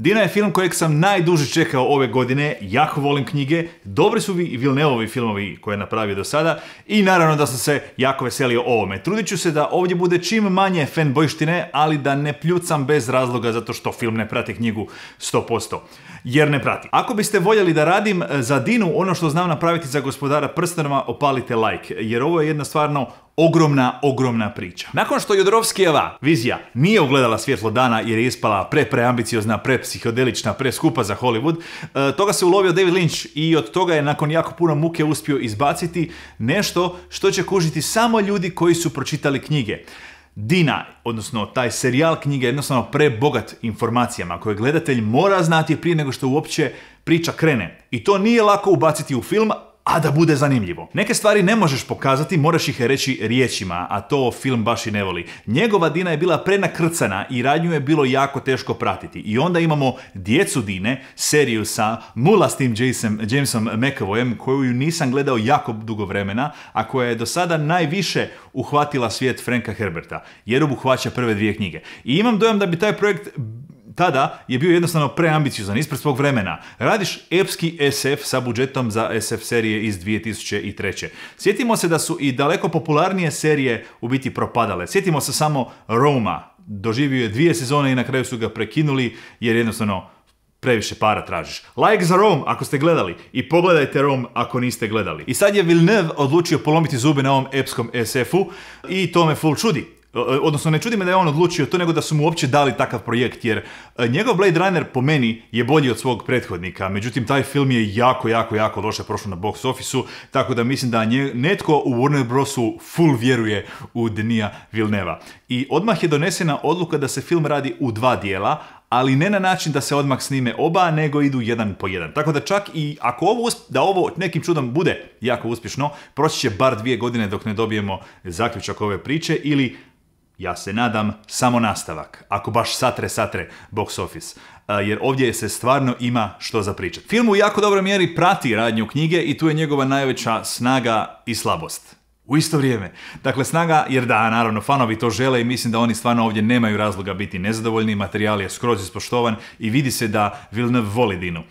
Dina je film kojeg sam najduže čekao ove godine, jako volim knjige, dobri su i Vilneovi filmovi koje je napravio do sada i naravno da sam se jako veselio ovome. Trudit ću se da ovdje bude čim manje fanbojštine, ali da ne pljucam bez razloga zato što film ne prati knjigu 100%. Jer ne prati. Ako biste voljeli da radim e, za Dinu ono što znam napraviti za gospodara prstenova, opalite like. Jer ovo je jedna stvarno ogromna, ogromna priča. Nakon što Jodorovskijeva vizija nije ugledala svjetlo dana jer je ispala pre preambiciozna, pre psihodelična, pre skupa za Hollywood, e, toga se ulovio David Lynch i od toga je nakon jako puno muke uspio izbaciti nešto što će kužiti samo ljudi koji su pročitali knjige. Dina, odnosno taj serijal knjige je jednostavno prebogat informacijama koje gledatelj mora znati prije nego što uopće priča krene. I to nije lako ubaciti u film, a da bude zanimljivo. Neke stvari ne možeš pokazati, moraš ih reći riječima, a to film baš i ne voli. Njegova Dina je bila prenakrcana i radnju je bilo jako teško pratiti. I onda imamo Djecu Dine, seriju sa mulastim Jason, Jamesom McAvoyem, koju nisam gledao jako dugo vremena, a koja je do sada najviše uhvatila svijet Franka Herberta, jer obuhvaća prve dvije knjige. I imam dojam da bi taj projekt tada je bio jednostavno preambiciozan, ispred svog vremena. Radiš epski SF sa budžetom za SF serije iz 2003. Sjetimo se da su i daleko popularnije serije u biti propadale. Sjetimo se samo Roma. Doživio je dvije sezone i na kraju su ga prekinuli jer jednostavno previše para tražiš. Like za Rome ako ste gledali i pogledajte Rome ako niste gledali. I sad je Villeneuve odlučio polomiti zube na ovom epskom SF-u i to me full čudi odnosno ne čudi me da je on odlučio to nego da su mu uopće dali takav projekt jer e, njegov Blade Runner po meni je bolji od svog prethodnika, međutim taj film je jako, jako, jako loše prošao na box office tako da mislim da nje, netko u Warner Brosu full vjeruje u Denija Vilneva. I odmah je donesena odluka da se film radi u dva dijela, ali ne na način da se odmah snime oba, nego idu jedan po jedan. Tako da čak i ako ovo, da ovo nekim čudom bude jako uspješno, proći će bar dvije godine dok ne dobijemo zaključak ove priče ili ja se nadam, samo nastavak. Ako baš satre, satre box office. E, jer ovdje se stvarno ima što za pričat. Film u jako dobroj mjeri prati radnju knjige i tu je njegova najveća snaga i slabost. U isto vrijeme. Dakle, snaga, jer da, naravno, fanovi to žele i mislim da oni stvarno ovdje nemaju razloga biti nezadovoljni, materijal je skroz ispoštovan i vidi se da Villeneuve voli Dinu.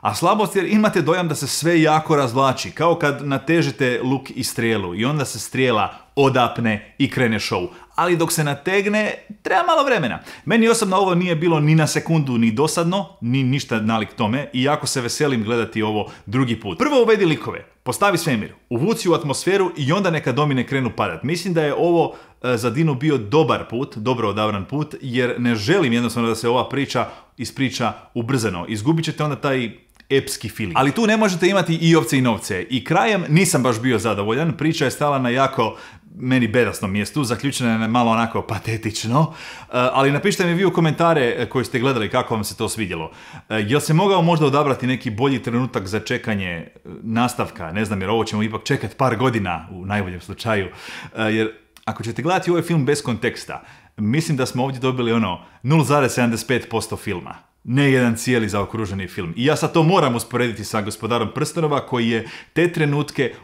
A slabost jer imate dojam da se sve jako razvlači, kao kad natežete luk i strijelu i onda se strijela odapne i krene show ali dok se nategne, treba malo vremena. Meni osobno ovo nije bilo ni na sekundu ni dosadno, ni ništa nalik tome, i jako se veselim gledati ovo drugi put. Prvo uvedi likove, postavi svemir, uvuci u atmosferu i onda neka domine krenu padat. Mislim da je ovo e, za Dinu bio dobar put, dobro odavran put, jer ne želim jednostavno da se ova priča ispriča ubrzano. Izgubit ćete onda taj epski film. Ali tu ne možete imati i ovce i novce. I krajem nisam baš bio zadovoljan, priča je stala na jako meni bedasnom mjestu, zaključeno je malo onako patetično, eh, ali napišite mi vi u komentare eh, koji ste gledali kako vam se to svidjelo. Eh, jel se mogao možda odabrati neki bolji trenutak za čekanje nastavka, ne znam jer ovo ćemo ipak čekati par godina u najboljem slučaju, jer ako ćete gledati ovaj film bez konteksta, mislim da smo ovdje dobili ono 0,75% filma ne jedan cijeli zaokruženi film. I ja sad to moram usporediti sa gospodarom Prstenova koji je te trenutke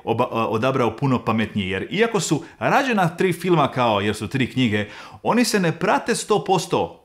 odabrao puno pametnije. Jer iako su rađena tri filma kao jer su tri knjige, oni se ne prate 100%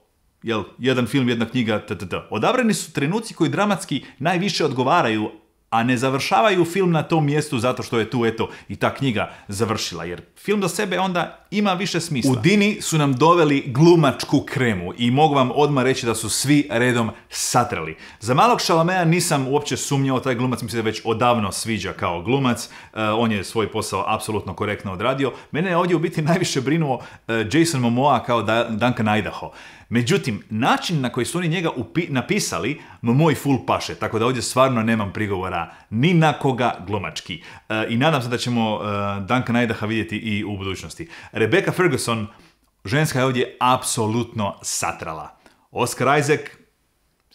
jel, jedan film, jedna knjiga, t, t, t. Odabrani su trenuci koji dramatski najviše odgovaraju a ne završavaju film na tom mjestu zato što je tu eto i ta knjiga završila jer film do sebe onda ima više smisla. U Dini su nam doveli glumačku kremu i mogu vam odmah reći da su svi redom satrali. Za malog Šalameja nisam uopće sumnjao, taj glumac mi se već odavno sviđa kao glumac, e, on je svoj posao apsolutno korektno odradio. Mene je ovdje u biti najviše brinuo e, Jason Momoa kao Duncan Idaho. Međutim, način na koji su oni njega napisali, moj full paše, tako da ovdje stvarno nemam prigovora ni na koga glomački. E, I nadam se da ćemo e, Danka Najdaha vidjeti i u budućnosti. Rebecca Ferguson, ženska je ovdje apsolutno satrala. Oscar Isaac,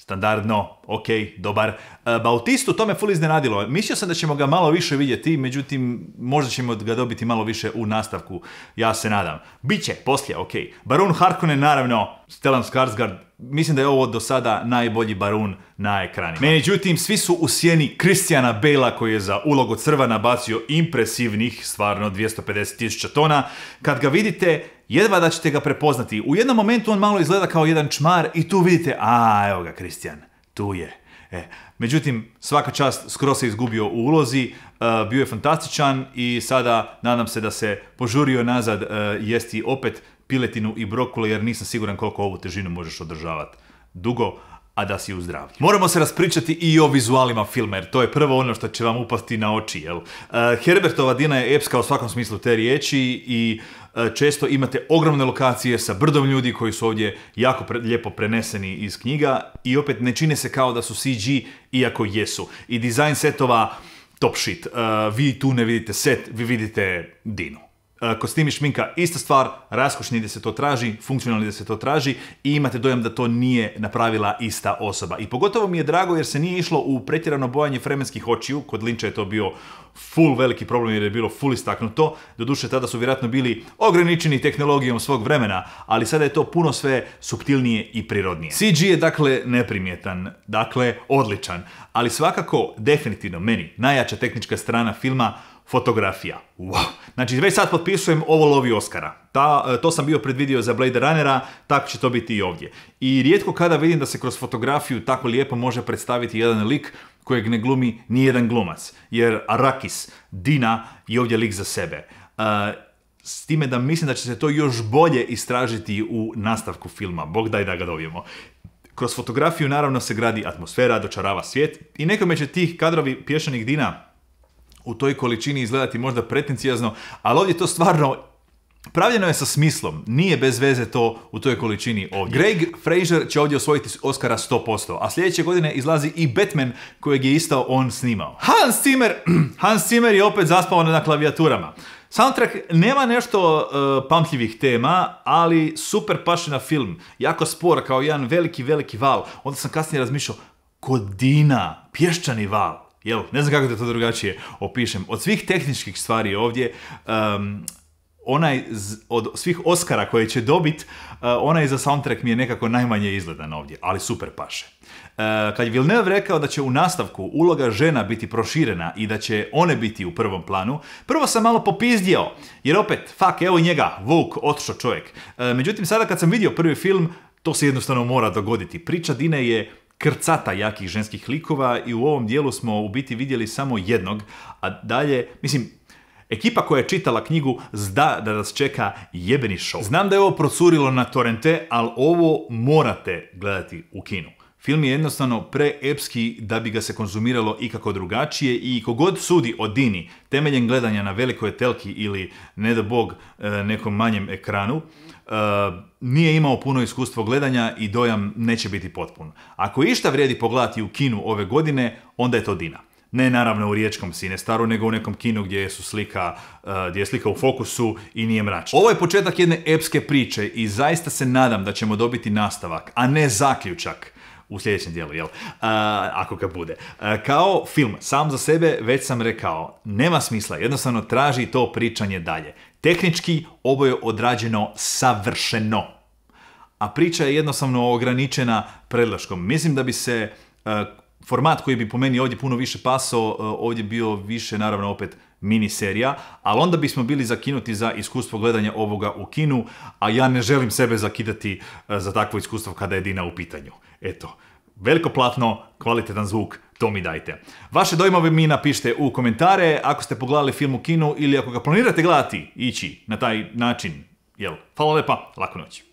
standardno, ok, dobar. E, Bautistu to me ful iznenadilo. Mislio sam da ćemo ga malo više vidjeti, međutim, možda ćemo ga dobiti malo više u nastavku, ja se nadam. Biće, poslije, ok. Barun Harkonnen, naravno, Stellan Skarsgård, mislim da je ovo do sada najbolji barun na ekrani. Međutim, svi su u sjeni Kristijana Bela koji je za ulogu crva bacio impresivnih, stvarno 250.000 tona. Kad ga vidite, jedva da ćete ga prepoznati. U jednom momentu on malo izgleda kao jedan čmar i tu vidite, a evo ga Kristijan, tu je. E, međutim, svaka čast, skoro se izgubio u ulozi, e, bio je fantastičan i sada nadam se da se požurio nazad e, jesti opet piletinu i brokule jer nisam siguran koliko ovu težinu možeš održavati dugo, a da si u Moramo se raspričati i o vizualima filma, jer to je prvo ono što će vam upasti na oči, jel? E, Herbertova Dina je epska u svakom smislu te riječi i e, često imate ogromne lokacije sa brdom ljudi koji su ovdje jako lijepo preneseni iz knjiga i opet ne čine se kao da su CG, iako jesu. I dizajn setova top shit. E, vi tu ne vidite set, vi vidite Dinu. E, kostimi šminka, ista stvar, raskošni gdje se to traži, funkcionalni gdje se to traži i imate dojam da to nije napravila ista osoba. I pogotovo mi je drago jer se nije išlo u pretjerano bojanje fremenskih očiju, kod Linča je to bio full veliki problem jer je bilo full istaknuto, doduše tada su vjerojatno bili ograničeni tehnologijom svog vremena, ali sada je to puno sve subtilnije i prirodnije. CG je dakle neprimjetan, dakle odličan, ali svakako definitivno meni najjača tehnička strana filma fotografija. Wow. Znači, već sad potpisujem ovo lovi Oscara. E, to sam bio predvidio za Blade Runnera, tako će to biti i ovdje. I rijetko kada vidim da se kroz fotografiju tako lijepo može predstaviti jedan lik kojeg ne glumi ni jedan glumac. Jer Arakis, Dina, je ovdje lik za sebe. Uh, s time da mislim da će se to još bolje istražiti u nastavku filma. Bog daj da ga dobijemo. Kroz fotografiju naravno se gradi atmosfera, dočarava svijet i nekome će tih kadrovi pješanih Dina u toj količini izgledati možda pretencijazno, ali ovdje to stvarno Pravljeno je sa smislom, nije bez veze to u toj količini ovdje. Greg Fraser će ovdje osvojiti Oscara 100%, a sljedeće godine izlazi i Batman kojeg je istao on snimao. Hans Zimmer, Hans Zimmer je opet zaspao na klavijaturama. Soundtrack nema nešto uh, pamtljivih tema, ali super paše na film. Jako spor, kao jedan veliki, veliki val. Onda sam kasnije razmišljao, kodina, pješčani val. Jel, ne znam kako da to drugačije opišem. Od svih tehničkih stvari ovdje, onaj od svih Oscara koje će dobit, uh, onaj za soundtrack mi je nekako najmanje izgledan ovdje, ali super paše. Uh, kad je Villeneuve rekao da će u nastavku uloga žena biti proširena i da će one biti u prvom planu, prvo sam malo popizdio, jer opet, fuck, evo njega, Vuk, otišao čovjek. E, međutim, sada kad sam vidio prvi film, to se jednostavno mora dogoditi. Priča Dine je krcata jakih ženskih likova i u ovom dijelu smo u biti vidjeli samo jednog, a dalje, mislim, Ekipa koja je čitala knjigu zda da nas čeka jebeni show. Znam da je ovo procurilo na torrente, ali ovo morate gledati u kinu. Film je jednostavno epski da bi ga se konzumiralo ikako drugačije i kogod sudi o Dini temeljem gledanja na velikoj telki ili, ne da bog, e, nekom manjem ekranu, e, nije imao puno iskustvo gledanja i dojam neće biti potpun. Ako išta vrijedi pogledati u kinu ove godine, onda je to Dina. Ne naravno u riječkom Sinestaru, nego u nekom kinu gdje su slika, e, gdje je slika u fokusu i nije mračno. Ovo je početak jedne epske priče i zaista se nadam da ćemo dobiti nastavak, a ne zaključak u sljedećem dijelu, jel? ako ga bude. kao film, sam za sebe, već sam rekao, nema smisla, jednostavno traži to pričanje dalje. Tehnički, ovo je odrađeno savršeno. A priča je jednostavno ograničena predlaškom. Mislim da bi se e, format koji bi po meni ovdje puno više pasao, e, ovdje bio više, naravno, opet miniserija, ali onda bismo bili zakinuti za iskustvo gledanja ovoga u kinu, a ja ne želim sebe zakidati e, za takvo iskustvo kada je Dina u pitanju. Eto, veliko platno, kvalitetan zvuk, to mi dajte. Vaše dojmove mi napišite u komentare, ako ste pogledali film u kinu ili ako ga planirate gledati, ići na taj način. Jel, hvala lepa, laku noći.